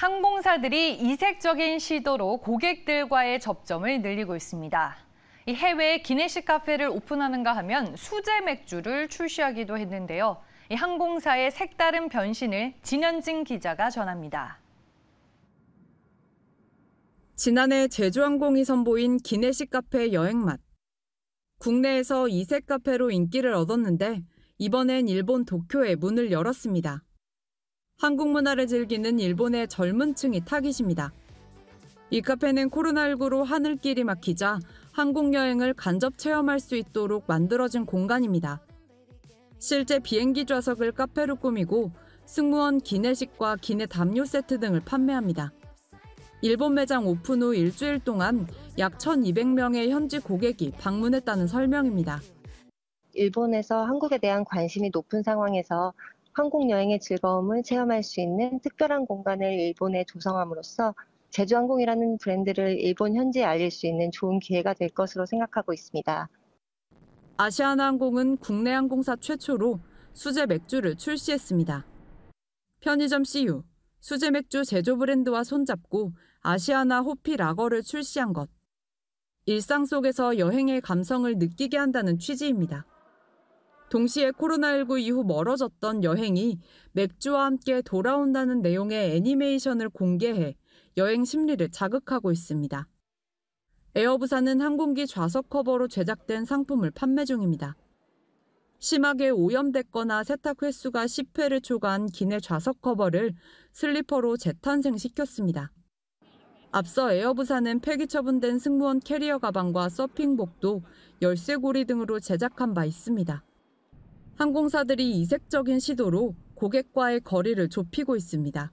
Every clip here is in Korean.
항공사들이 이색적인 시도로 고객들과의 접점을 늘리고 있습니다. 해외 기내식 카페를 오픈하는가 하면 수제 맥주를 출시하기도 했는데요. 항공사의 색다른 변신을 진현진 기자가 전합니다. 지난해 제주항공이 선보인 기내식 카페 여행맛. 국내에서 이색 카페로 인기를 얻었는데 이번엔 일본 도쿄에 문을 열었습니다. 한국 문화를 즐기는 일본의 젊은 층이 타깃입니다. 이 카페는 코로나19로 하늘길이 막히자 한국 여행을 간접 체험할 수 있도록 만들어진 공간입니다. 실제 비행기 좌석을 카페로 꾸미고 승무원 기내식과 기내 담요 세트 등을 판매합니다. 일본 매장 오픈 후 일주일 동안 약 1,200명의 현지 고객이 방문했다는 설명입니다. 일본에서 한국에 대한 관심이 높은 상황에서 한국 여행의 즐거움을 체험할 수 있는 특별한 공간을 일본에 조성함으로써 제주항공이라는 브랜드를 일본 현지에 알릴 수 있는 좋은 기회가 될 것으로 생각하고 있습니다. 아시아나항공은 국내 항공사 최초로 수제 맥주를 출시했습니다. 편의점 CU, 수제 맥주 제조 브랜드와 손잡고 아시아나 호피 라거를 출시한 것. 일상 속에서 여행의 감성을 느끼게 한다는 취지입니다. 동시에 코로나19 이후 멀어졌던 여행이 맥주와 함께 돌아온다는 내용의 애니메이션을 공개해 여행 심리를 자극하고 있습니다. 에어부산은 항공기 좌석 커버로 제작된 상품을 판매 중입니다. 심하게 오염됐거나 세탁 횟수가 10회를 초과한 기내 좌석 커버를 슬리퍼로 재탄생시켰습니다. 앞서 에어부산은 폐기 처분된 승무원 캐리어 가방과 서핑복도 열쇠고리 등으로 제작한 바 있습니다. 항공사들이 이색적인 시도로 고객과의 거리를 좁히고 있습니다.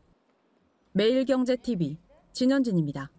매일경제TV 진현진입니다.